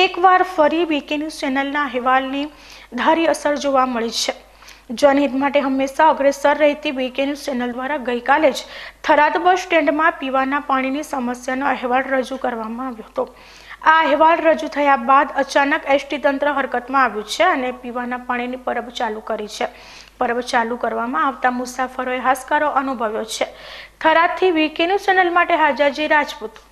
એકવાર ફરી બીકે ન્યૂઝ ચેનલના અહેવાલની ધારી અસર જોવા મળી છે જનહિત માટે હંમેશા અગ્રેસર રહેતી વીકે ન્યૂઝ ચેનલ દ્વારા ગઈકાલે જ થરાદ બસ સ્ટેન્ડમાં પીવાના પાણીની સમસ્યાનો અહેવાલ રજૂ કરવામાં આવ્યો હતો આ અહેવાલ રજૂ થયા બાદ અચાનક એસટી તંત્ર હરકતમાં આવ્યું છે અને પીવાના પાણીની પરબ ચાલુ કરી છે પરબ ચાલુ કરવામાં આવતા મુસાફરોએ હાસકારો અનુભવ્યો છે થરાદથી વીકે ન્યૂઝ ચેનલ માટે હાજાજી રાજપૂત